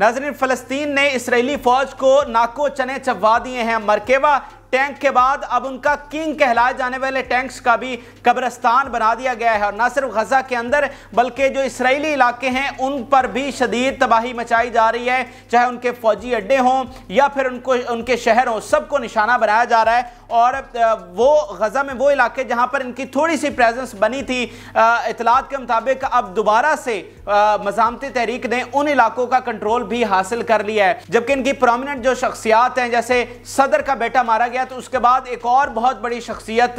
नाजरीन फ़लस्तीन ने इसराइली फ़ौज को नाको चने चबवा दिए हैं मरकेवा टैंक के बाद अब उनका किंग कहलाए जाने वाले टैंक्स का भी कब्रस्तान बना दिया गया है और न सिर्फ गजा के अंदर बल्कि जो इसराइली इलाके हैं उन पर भी शदीद तबाही मचाई जा रही है चाहे उनके फौजी अड्डे हों या फिर उनको उनके शहर हों सबको निशाना बनाया जा रहा है और वो गजा में वो इलाके जहाँ पर इनकी थोड़ी सी प्रेजेंस बनी थी इतलात के मुताबिक अब दोबारा से मजामती तहरीक ने उन इलाकों का कंट्रोल भी हासिल कर लिया है जबकि इनकी प्रोमिनेंट जो शख्सियात हैं जैसे सदर का बेटा मारा गया गया तो उसके बाद एक और बहुत बड़ी शख्सियत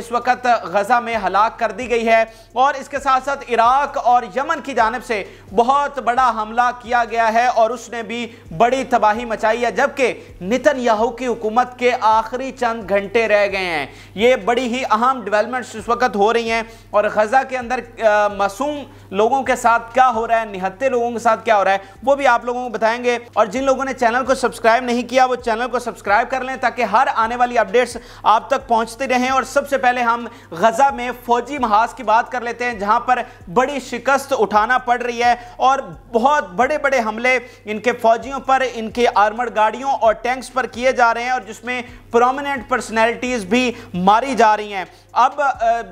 इस वक्त गजा में हलाक कर दी गई है और इसके साथ साथ इराक और यमन की जानब से बहुत बड़ा हमला किया गया है और उसने भी बड़ी तबाही मचाई है जबकि नितन याहू की हुकूमत के आखिरी चंद घंटे रह गए हैं ये बड़ी ही अहम डेवलपमेंट्स इस वक्त हो रही हैं और गजा के अंदर मासूम लोगों के साथ क्या हो रहा है निहत्ते लोगों के साथ क्या हो रहा है वो भी आप लोगों को बताएंगे और जिन लोगों ने चैनल को सब्सक्राइब नहीं किया वो चैनल को सब्सक्राइब कर लें ताकि हर हर आने वाली अपडेट्स आप तक पहुंचते रहें और सबसे पहले हम गजा में फौजी महाज की बात कर लेते हैं जहां पर बड़ी शिकस्त उठाना पड़ रही है और बहुत बड़े बड़े हमले इनके फौजियों पर इनके आर्मर गाड़ियों और टैंक्स पर किए जा रहे हैं और जिसमें प्रोमिनेंट पर्सनैलिटीज भी मारी जा रही हैं अब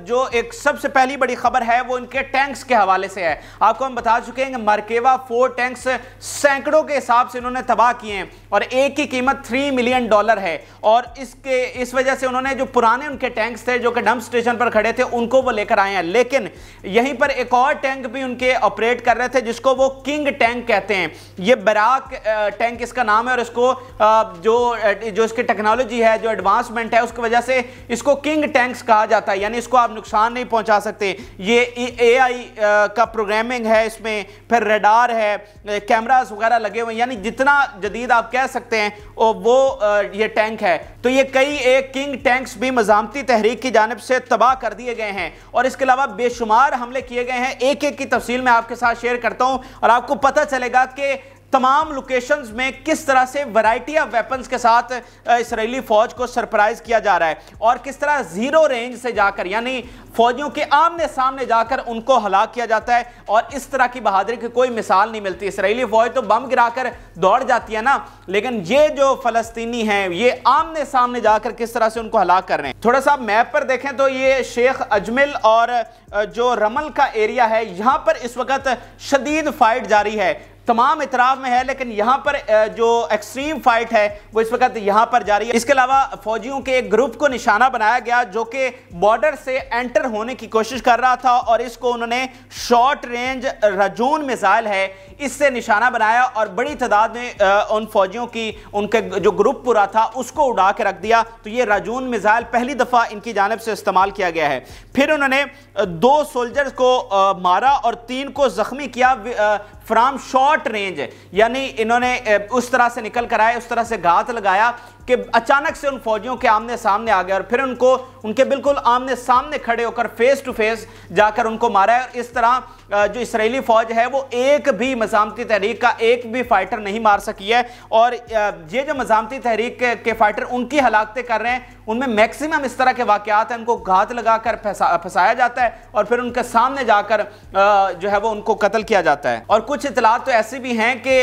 जो एक सबसे पहली बड़ी खबर है वो इनके टैंक्स के हवाले से है आपको हम बता चुके हैं कि मार्केवा फोर टैंक्स सैकड़ों के हिसाब से इन्होंने तबाह किए हैं और एक की कीमत थ्री मिलियन डॉलर है और और इसके इस वजह से उन्होंने जो पुराने उनके टैंक्स थे जो कि डंप स्टेशन पर खड़े थे उनको वो लेकर आए हैं लेकिन यहीं पर एक और टैंक भी उनके ऑपरेट कर रहे थे जिसको वो किंग टैंक कहते हैं ये बराक टैंक इसका नाम है और इसको जो जो इसकी टेक्नोलॉजी है जो एडवांसमेंट है उसकी वजह से इसको किंग टैंक्स कहा जाता है यानी इसको आप नुकसान नहीं पहुँचा सकते ये ए आई का प्रोग्रामिंग है इसमें फिर रेडार है कैमराज वगैरह लगे हुए यानी जितना जदीद आप कह सकते हैं वो ये टैंक है तो ये कई एक किंग टैंक्स भी मजामती तहरीक की जानब से तबाह कर दिए गए हैं और इसके अलावा बेशुमार हमले किए गए हैं एक एक की तफसील मैं आपके साथ शेयर करता हूं और आपको पता चलेगा कि तमाम लोकेशंस में किस तरह से वैरायटी ऑफ वेपन्स के साथ इसराइली फौज को सरप्राइज किया जा रहा है और किस तरह जीरो रेंज से जाकर यानी फौजियों के आमने सामने जाकर उनको हलाक किया जाता है और इस तरह की बहादुरी की कोई मिसाल नहीं मिलती इसराइली फौज तो बम गिराकर दौड़ जाती है ना लेकिन ये जो फलस्तीनी हैं ये आमने सामने जाकर किस तरह से उनको हला कर रहे हैं थोड़ा सा मैप पर देखें तो ये शेख अजमिल और जो रमल का एरिया है यहाँ पर इस वक्त शदीद फाइट जारी है तमाम इतराफ में है लेकिन यहाँ पर जो एक्सट्रीम फाइट है वो इस वक्त यहाँ पर जारी है इसके अलावा फौजियों के एक ग्रुप को निशाना बनाया गया जो कि बॉर्डर से एंटर होने की कोशिश कर रहा था और इसको उन्होंने शॉर्ट रेंज रजून मिसाइल है इससे निशाना बनाया और बड़ी तादाद में उन फौजियों की उनके जो ग्रुप पूरा था उसको उड़ा के रख दिया तो ये रजून मिसाइल पहली दफ़ा इनकी जानब से इस्तेमाल किया गया है फिर उन्होंने दो सोल्जर्स को मारा और तीन को जख्मी किया फ्रॉम शॉर्ट रेंज यानी इन्होंने उस तरह से निकल कर आए उस तरह से घात लगाया कि अचानक से उन फौजियों के आमने सामने आ गए और फिर उनको उनके बिल्कुल आमने सामने खड़े होकर फेस टू फेस जाकर उनको मारा है और इस तरह जो इसराइली फौज है वो एक भी मजामती तहरीक का एक भी फाइटर नहीं मार सकी है और ये जो मजामती तहरीक के, के फाइटर उनकी हलाकते कर रहे हैं उनमें मैक्सिमम इस तरह के वाकत हैं उनको घात लगा कर फंसाया जाता है और फिर उनके सामने जाकर जो है वो उनको कत्ल किया जाता है और कुछ इतलात तो ऐसी भी हैं कि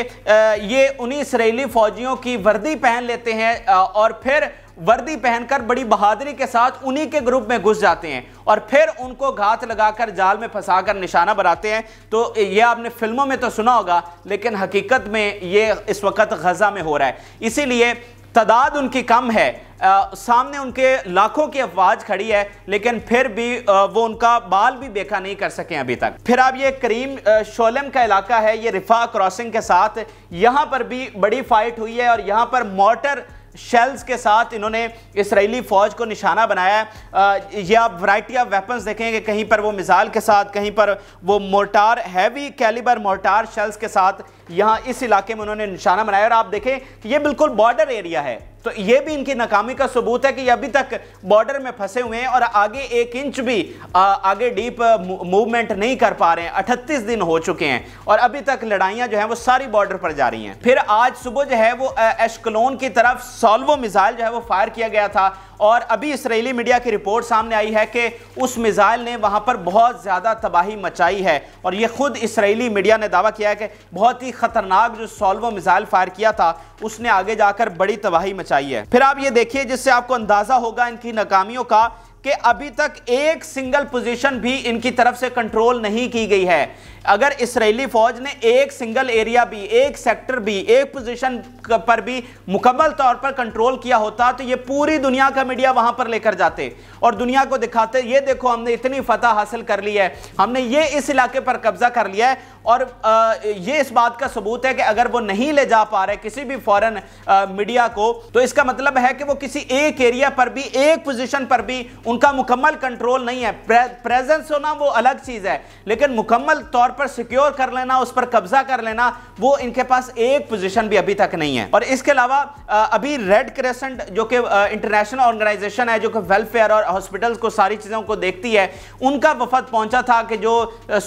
ये उन्हीं इसराइली फौजियों की वर्दी पहन लेते हैं और फिर वर्दी पहनकर बड़ी बहादुरी के साथ उन्हीं के ग्रुप में घुस जाते हैं और फिर उनको घात लगाकर जाल में फंसाकर निशाना बनाते हैं तो ये आपने फिल्मों में तो सुना होगा लेकिन हकीकत में ये इस वक्त गजा में हो रहा है इसीलिए तादाद उनकी कम है आ, सामने उनके लाखों की अफवाज खड़ी है लेकिन फिर भी आ, वो उनका बाल भी बेखा नहीं कर सके अभी तक फिर आप ये करीम शोलम का इलाका है ये रिफा क्रॉसिंग के साथ यहाँ पर भी बड़ी फाइट हुई है और यहाँ पर मोटर शेल्स के साथ इन्होंने इसराइली फ़ौज को निशाना बनाया है आप वैरायटी ऑफ वेपन्स देखेंगे कहीं पर वो मिसाइल के साथ कहीं पर वो mortar heavy calibre mortar shells के साथ यहाँ इस इलाके में उन्होंने निशाना बनाया और आप देखें कि ये बिल्कुल बॉर्डर एरिया है तो ये भी इनकी नाकामी का सबूत है कि अभी तक बॉर्डर में फंसे हुए हैं और आगे एक इंच भी आ, आगे डीप मूवमेंट नहीं कर पा रहे हैं अठतीस दिन हो चुके हैं और अभी तक लड़ाइयाँ जो है वो सारी बॉर्डर पर जा रही हैं फिर आज सुबह जो है वो एशकलोन की तरफ सॉल्वो मिसाइल जो है वो फायर किया गया था और अभी इसराइली मीडिया की रिपोर्ट सामने आई है कि उस मिज़ाइल ने वहां पर बहुत ज़्यादा तबाही मचाई है और ये खुद इसराइली मीडिया ने दावा किया है कि बहुत ही ख़तरनाक जो सॉल्वो मिज़ाइल फायर किया था उसने आगे जाकर बड़ी तबाही मचाई है फिर आप ये देखिए जिससे आपको अंदाज़ा होगा इनकी नाकामियों का कि अभी तक एक सिंगल पोजीशन भी इनकी तरफ से कंट्रोल नहीं की गई है अगर इसराइली फौज ने एक सिंगल एरिया भी एक सेक्टर भी एक पोजीशन पर भी मुकम्मल तौर पर कंट्रोल किया होता तो ये पूरी दुनिया का मीडिया वहां पर लेकर जाते और दुनिया को दिखाते ये देखो हमने इतनी फतह हासिल कर ली है हमने ये इस इलाके पर कब्जा कर लिया है और ये इस बात का सबूत है कि अगर वो नहीं ले जा पा रहे किसी भी फॉरन मीडिया को तो इसका मतलब है कि वो किसी एक एरिया पर भी एक पोजीशन पर भी उनका मुकम्मल कंट्रोल नहीं है प्रेजेंस होना वो अलग चीज़ है लेकिन मुकम्मल तौर पर सिक्योर कर लेना उस पर कब्जा कर लेना वो इनके पास एक पोजीशन भी अभी तक नहीं है और इसके अलावा अभी रेड क्रेसेंट जो कि इंटरनेशनल ऑर्गेनाइजेशन है जो कि वेलफेयर और हॉस्पिटल्स को सारी चीज़ों को देखती है उनका वफद पहुंचा था कि जो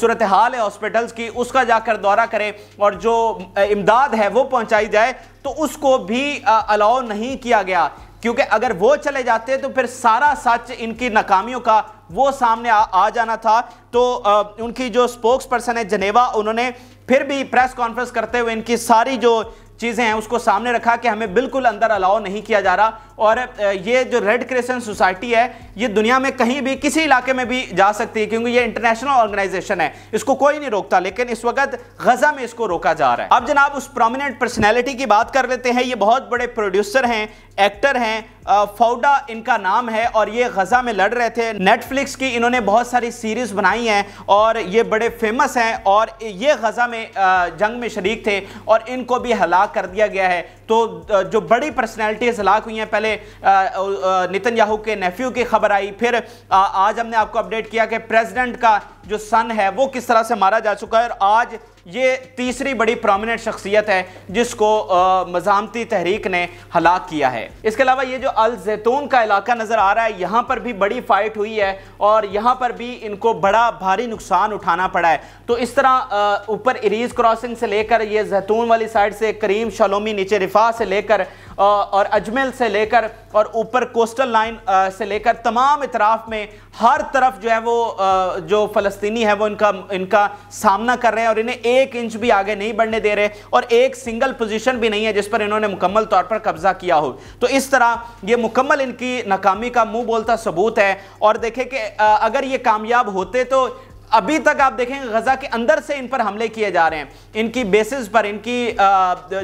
सूरत हाल है हॉस्पिटल्स की उसका जाकर दौरा करे और जो इमदाद है वो पहुंचाई जाए तो उसको भी अलाउ नहीं किया गया क्योंकि अगर वो चले जाते तो फिर सारा सच इनकी नाकामियों का वो सामने आ, आ जाना था तो आ, उनकी जो स्पोक्स पर्सन है जनेवा उन्होंने फिर भी प्रेस कॉन्फ्रेंस करते हुए इनकी सारी जो चीज़ें हैं उसको सामने रखा कि हमें बिल्कुल अंदर अलाउ नहीं किया जा रहा और ये जो रेड क्रेशन सोसाइटी है ये दुनिया में कहीं भी किसी इलाके में भी जा सकती है क्योंकि ये इंटरनेशनल ऑर्गेनाइजेशन है इसको कोई नहीं रोकता लेकिन इस वक्त गजा में इसको रोका जा रहा है अब जनाब उस प्रोमिनेंट पर्सनैलिटी की बात कर लेते हैं ये बहुत बड़े प्रोड्यूसर हैं एक्टर हैं फौडा इनका नाम है और ये गज़ा में लड़ रहे थे नेटफ्लिक्स की इन्होंने बहुत सारी सीरीज़ बनाई हैं और ये बड़े फेमस हैं और ये गज़ा में जंग में शरीक थे और इनको भी हलाक कर दिया गया है तो जो बड़ी पर्सनैलिटीज़ हलाक हुई हैं पहले नितिन याहू के नेफ्यू की खबर आई फिर आज हमने आपको अपडेट किया कि प्रेजिडेंट का जो सन है वो किस तरह से मारा जा चुका है और आज ये तीसरी बड़ी प्रोमिनेंट शख्सियत है जिसको मजामती तहरीक ने हलाक किया है इसके अलावा ये जो अल जैतून का इलाका नज़र आ रहा है यहाँ पर भी बड़ी फाइट हुई है और यहाँ पर भी इनको बड़ा भारी नुकसान उठाना पड़ा है तो इस तरह ऊपर इरीज क्रॉसिंग से लेकर ये जैतून वाली साइड से करीम शलोमी नीचे रिफा से लेकर और अजमेर से लेकर और ऊपर कोस्टल लाइन से लेकर तमाम इतराफ़ में हर तरफ जो है वो जो फ़लस्तनी है वो इनका इनका सामना कर रहे हैं और इन्हें एक इंच भी आगे नहीं बढ़ने दे रहे और एक सिंगल पोजीशन भी नहीं है जिस पर इन्होंने मुकम्मल तौर पर कब्जा किया हो तो इस तरह ये मुकम्मल इनकी नाकामी का मुंह बोलता सबूत है और देखें कि अगर ये कामयाब होते तो अभी तक आप देखेंगे गजा के अंदर से इन पर हमले किए जा रहे हैं इनकी बेसिस पर इनकी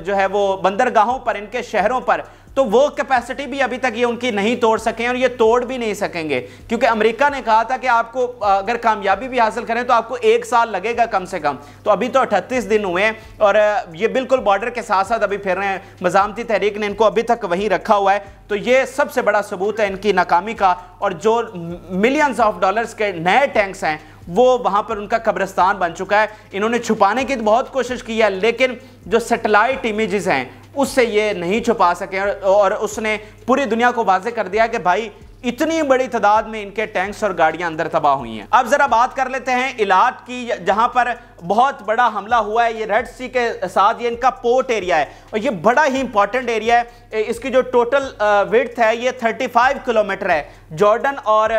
जो है वो बंदरगाहों पर इनके शहरों पर तो वो कैपेसिटी भी अभी तक ये उनकी नहीं तोड़ सके और ये तोड़ भी नहीं सकेंगे क्योंकि अमेरिका ने कहा था कि आपको अगर कामयाबी भी हासिल करें तो आपको एक साल लगेगा कम से कम तो अभी तो अठतीस दिन हुए और ये बिल्कुल बॉर्डर के साथ साथ अभी फिर रहे हैं मजामती तहरीक ने इनको अभी तक वहीं रखा हुआ है तो ये सबसे बड़ा सबूत है इनकी नाकामी का और जो मिलियंस ऑफ डॉलर्स के नए टैंक्स हैं वो वहाँ पर उनका कब्रस्तान बन चुका है इन्होंने छुपाने की बहुत कोशिश की है लेकिन जो सेटेलाइट इमेजेस हैं उससे ये नहीं छुपा सके और उसने पूरी दुनिया को वाजे कर दिया कि भाई इतनी बड़ी तादाद में इनके टैंक्स और गाड़ियां अंदर तबाह हुई हैं अब जरा बात कर लेते हैं इलाट की जहां पर बहुत बड़ा हमला हुआ है ये रेड सी के साथ ये इनका पोर्ट एरिया है और ये बड़ा ही इंपॉर्टेंट एरिया है इसकी जो टोटल विड्थ है ये 35 किलोमीटर है जॉर्डन और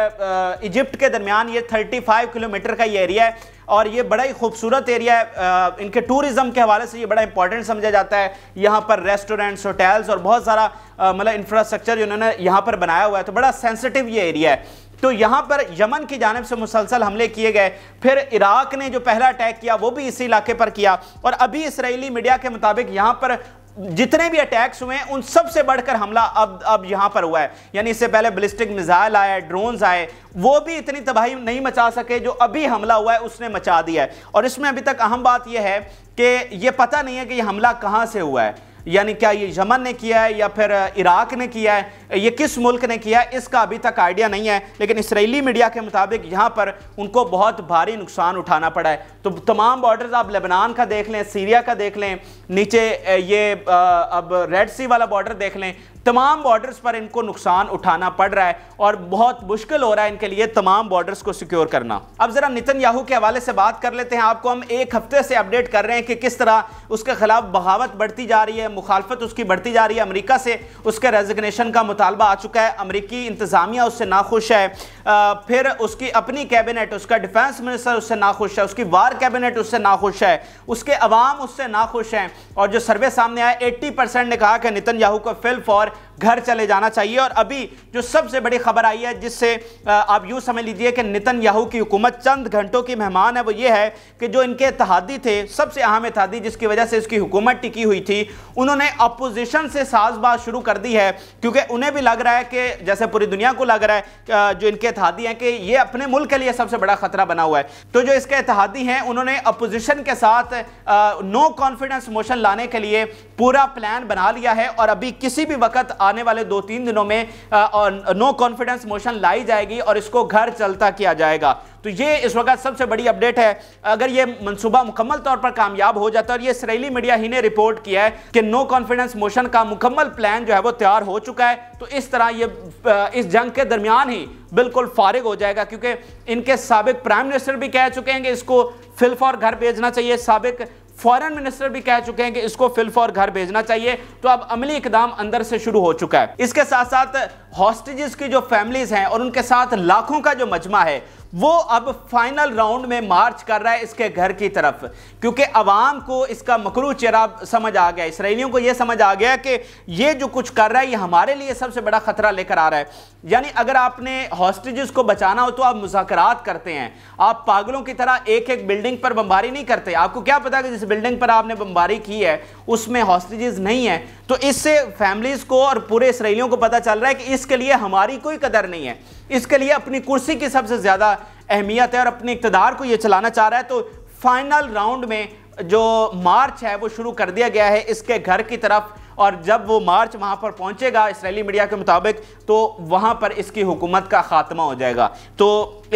इजिप्ट के दरमियान ये 35 किलोमीटर का ये एरिया है और ये बड़ा ही खूबसूरत एरिया है इनके टूरिज़्म के हवाले से ये बड़ा इंपॉर्टेंट समझा जाता है यहाँ पर रेस्टोरेंट्स होटल्स और बहुत सारा मतलब इंफ्रास्ट्रक्चर इन्होंने यहाँ पर बनाया हुआ है तो बड़ा सेंसिटिव ये एरिया है तो यहाँ पर यमन की जानब से मुसलसल हमले किए गए फिर इराक ने जो पहला अटैक किया वो भी इसी इलाके पर किया और अभी इसराइली मीडिया के मुताबिक यहाँ पर जितने भी अटैक्स हुए हैं उन सबसे बढ़कर हमला अब अब यहां पर हुआ है यानी इससे पहले बलिस्टिक मिसाइल आए ड्रोन्स आए वो भी इतनी तबाही नहीं मचा सके जो अभी हमला हुआ है उसने मचा दिया है और इसमें अभी तक अहम बात यह है कि यह पता नहीं है कि यह हमला कहां से हुआ है यानी क्या ये यमन ने किया है या फिर इराक ने किया है ये किस मुल्क ने किया है इसका अभी तक आइडिया नहीं है लेकिन इसराइली मीडिया के मुताबिक यहाँ पर उनको बहुत भारी नुकसान उठाना पड़ा है तो तमाम बॉर्डर आप लेबनान का देख लें सीरिया का देख लें नीचे ये अब रेड सी वाला बॉर्डर देख लें तमाम बॉर्डर्स पर इनको नुकसान उठाना पड़ रहा है और बहुत मुश्किल हो रहा है इनके लिए तमाम बॉर्डर्स को सिक्योर करना अब जरा नितिन याहू के हवाले से बात कर लेते हैं आपको हम एक हफ्ते से अपडेट कर रहे हैं कि किस तरह उसके खिलाफ बगावत बढ़ती जा रही है मुखालफत उसकी बढ़ती जा रही है अमरीका से उसके रेजिग्नेशन का मुतालबा आ चुका है अमरीकी इंतजामिया उससे नाखुश है फिर उसकी अपनी कैबिनेट उसका डिफेंस मिनिस्टर उससे नाखुश है उसकी वार कैबिनेट उससे नाखुश है उसके अवाम उससे नाखुश हैं और जो सर्वे सामने आया एट्टी परसेंट ने कहा कि नितिन याहू को फिल फॉर घर चले जाना चाहिए और अभी जो सबसे बड़ी खबर आई है जिससे आप यूँ समझ लीजिए कि नितिन याहू की हुकूमत चंद घंटों की मेहमान है वो ये है कि जो इनके इतिहादी थे सबसे अहम इतिहादी जिसकी वजह से इसकी हुकूमत टिकी हुई थी उन्होंने अपोजिशन से साजबाज शुरू कर दी है क्योंकि उन्हें भी लग रहा है कि जैसे पूरी दुनिया को लग रहा है जो इनके इतिहादी हैं कि ये अपने मुल्क के लिए सबसे बड़ा खतरा बना हुआ है तो जो इसके इतिहादी हैं उन्होंने अपोजिशन के साथ नो कॉन्फिडेंस मोशन लाने के लिए पूरा प्लान बना लिया है और अभी किसी भी वक्त आने वाले दो तीन दिनों में नो कॉन्फिडेंस मोशन लाई जाएगी और इसको घर चलता किया जाएगा तो ये इस वक्त सबसे बड़ी अपडेट है अगर ये मंसूबा मुकम्मल तौर पर कामयाब हो जाता है और ये इसराइली मीडिया ही ने रिपोर्ट किया है कि नो कॉन्फिडेंस मोशन का मुकम्मल प्लान जो है वो तैयार हो चुका है तो इस तरह ये इस जंग के दरमियान ही बिल्कुल फारिग हो जाएगा क्योंकि इनके सबक प्राइम मिनिस्टर भी कह चुके हैं कि इसको फिल्फ और घर भेजना चाहिए सबक फॉरेन मिनिस्टर भी कह चुके हैं कि इसको फिल फॉर घर भेजना चाहिए तो अब अमली इकदाम अंदर से शुरू हो चुका है इसके साथ साथ हॉस्टेजेस की जो फैमिलीज हैं और उनके साथ लाखों का जो मजमा है वो अब फाइनल राउंड में मार्च कर रहा है इसके घर की तरफ क्योंकि अवाम को इसका मकरू चेहरा समझ आ गया इसराइलियों को ये समझ आ गया कि ये जो कुछ कर रहा है ये हमारे लिए सबसे बड़ा खतरा लेकर आ रहा है यानी अगर आपने हॉस्टेजेस को बचाना हो तो आप मुजाकर करते हैं आप पागलों की तरह एक एक बिल्डिंग पर बम्बारी नहीं करते आपको क्या पता कि जिस बिल्डिंग पर आपने बम्बारी की है उसमें हॉस्टेज नहीं है तो इससे फैमिलीज को और पूरे इसराइलियों को पता चल रहा है कि इस इसके लिए हमारी कोई कदर नहीं है इसके लिए अपनी कुर्सी की सबसे ज़्यादा अहमियत है और अपने इकतदार को ये चलाना चाह रहा है तो फाइनल राउंड में जो मार्च है वो शुरू कर दिया गया है इसके घर की तरफ और जब वो मार्च वहाँ पर पहुँचेगा इसराइली मीडिया के मुताबिक तो वहाँ पर इसकी हुकूमत का खात्मा हो जाएगा तो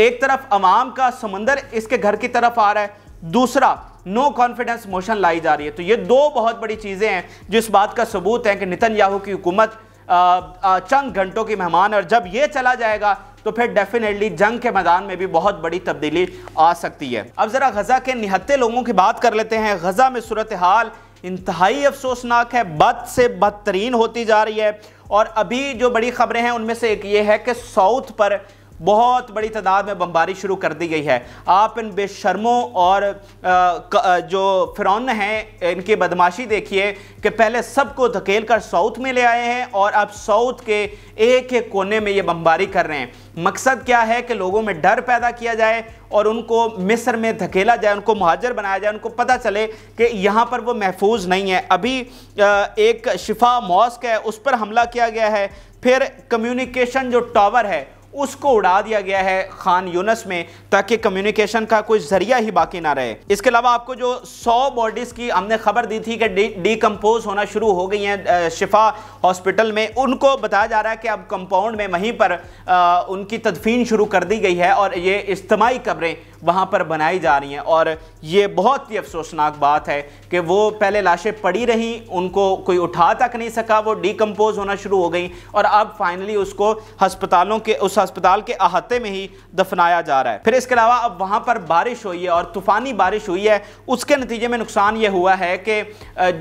एक तरफ अवाम का समंदर इसके घर की तरफ आ रहा है दूसरा नो कॉन्फिडेंस मोशन लाई जा रही है तो ये दो बहुत बड़ी चीज़ें हैं जो इस बात का सबूत है कि नितन याहू की हुकूमत चंद घंटों की मेहमान और जब ये चला जाएगा तो फिर डेफिनेटली जंग के मैदान में भी बहुत बड़ी तब्दीली आ सकती है अब ज़रा गज़ा के निहत्ते लोगों की बात कर लेते हैं गज़ा में सूरत हाल इंतहाई अफसोसनाक है बद से बदतरीन होती जा रही है और अभी जो बड़ी खबरें हैं उनमें से एक ये है कि साउथ पर बहुत बड़ी तादाद में बमबारी शुरू कर दी गई है आप इन बेशर्मों और जो फिर हैं इनकी बदमाशी देखिए कि पहले सबको धकेल कर साउथ में ले आए हैं और अब साउथ के एक एक कोने में ये बमबारी कर रहे हैं मकसद क्या है कि लोगों में डर पैदा किया जाए और उनको मिस्र में धकेला जाए उनको महाजर बनाया जाए उनको पता चले कि यहाँ पर वो महफूज नहीं है अभी एक शिफा मॉस्क है उस पर हमला किया गया है फिर कम्युनिकेशन जो टावर है उसको उड़ा दिया गया है खान यूनस में ताकि कम्युनिकेशन का कोई जरिया ही बाकी ना रहे इसके अलावा आपको जो 100 बॉडीज़ की हमने खबर दी थी कि डिकम्पोज होना शुरू हो गई हैं शिफा हॉस्पिटल में उनको बताया जा रहा है कि अब कंपाउंड में वहीं पर आ, उनकी तदफीन शुरू कर दी गई है और ये इज्तमाही कब्रें वहाँ पर बनाई जा रही हैं और ये बहुत ही अफसोसनाक बात है कि वो पहले लाशें पड़ी रहीं उनको कोई उठा तक नहीं सका वो डिकम्पोज होना शुरू हो गई और अब फाइनली उसको हस्पतालों के उस हस्पताल के अहाते में ही दफनाया जा रहा है फिर इसके अलावा अब वहाँ पर बारिश हुई है और तूफ़ानी बारिश हुई है उसके नतीजे में नुकसान ये हुआ है कि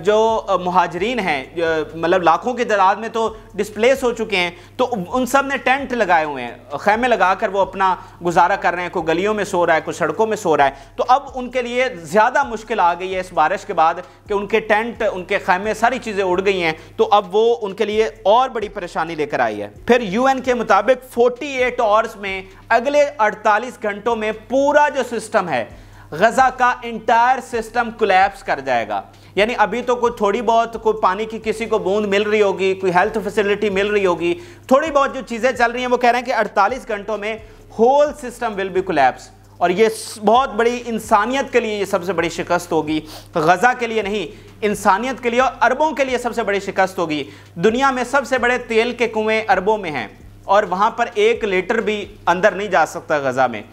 जो महाजरीन हैं मतलब लाखों की तादाद में तो डिस्प्लेस हो चुके हैं तो उन सब ने टेंट लगाए हुए हैं खैमे लगा कर वो अपना गुजारा कर रहे हैं कोई गलियों में सो रहा है आपको सड़कों में सो रहा है तो अब उनके लिए ज़्यादा मुश्किल आ गई है इस बारिश के बाद कि उनके टेंट उनके खैमे सारी चीज़ें उड़ गई हैं तो अब वो उनके लिए और बड़ी परेशानी लेकर आई है फिर यू के मुताबिक फोर्टी एट में अगले अड़तालीस घंटों में पूरा जो सिस्टम है गजा का इंटायर सिस्टम कोलेप्स कर जाएगा यानी अभी तो कोई थोड़ी बहुत कोई पानी की किसी को बूंद मिल रही होगी कोई हेल्थ फैसिलिटी मिल रही होगी थोड़ी बहुत जो चीज़ें चल रही हैं वो कह रहे हैं कि 48 घंटों में whole system will be collapse और ये बहुत बड़ी इंसानियत के लिए ये सबसे बड़ी शिकस्त होगी गज़ा के लिए नहीं इंसानियत के लिए और अरबों के लिए सबसे बड़ी शिकस्त होगी दुनिया में सबसे बड़े तेल के कुएँ अरबों में हैं और वहाँ पर एक लीटर भी अंदर नहीं जा सकता गज़ा में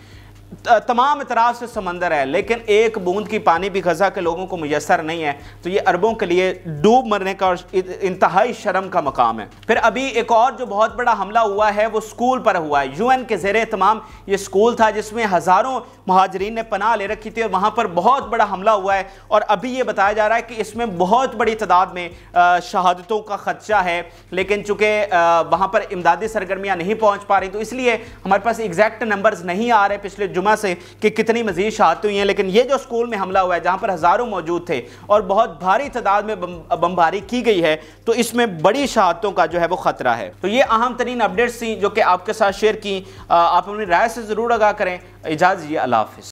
तमाम इतराज से समंदर है लेकिन एक बूंद की पानी भी गजा के लोगों को मैसर नहीं है तो ये अरबों के लिए डूब मरने का इंतहाई शर्म का मकाम है फिर अभी एक और जो बहुत बड़ा हमला हुआ है वो स्कूल पर हुआ है यूएन के जेर तमाम ये स्कूल था जिसमें हज़ारों महाजरीन ने पनाह ले रखी थी और वहाँ पर बहुत बड़ा हमला हुआ है और अभी ये बताया जा रहा है कि इसमें बहुत बड़ी तादाद में शहादतों का खदशा है लेकिन चूँकि वहाँ पर इमदादी सरगर्मियाँ नहीं पहुँच पा रही तो इसलिए हमारे पास एग्जैक्ट नंबर नहीं आ रहे पिछले जुम्मे मुकदमा से कि कितनी मजीद शहादत हुई हैं लेकिन ये जो स्कूल में हमला हुआ है जहाँ पर हज़ारों मौजूद थे और बहुत भारी तादाद में बमबारी की गई है तो इसमें बड़ी शहादतों का जो है वो ख़तरा है तो ये अहम तरीन अपडेट्स थी जो कि आपके साथ शेयर की आप अपनी राय से ज़रूर आगा करें इजाज़ ये अल्लाह हाफ़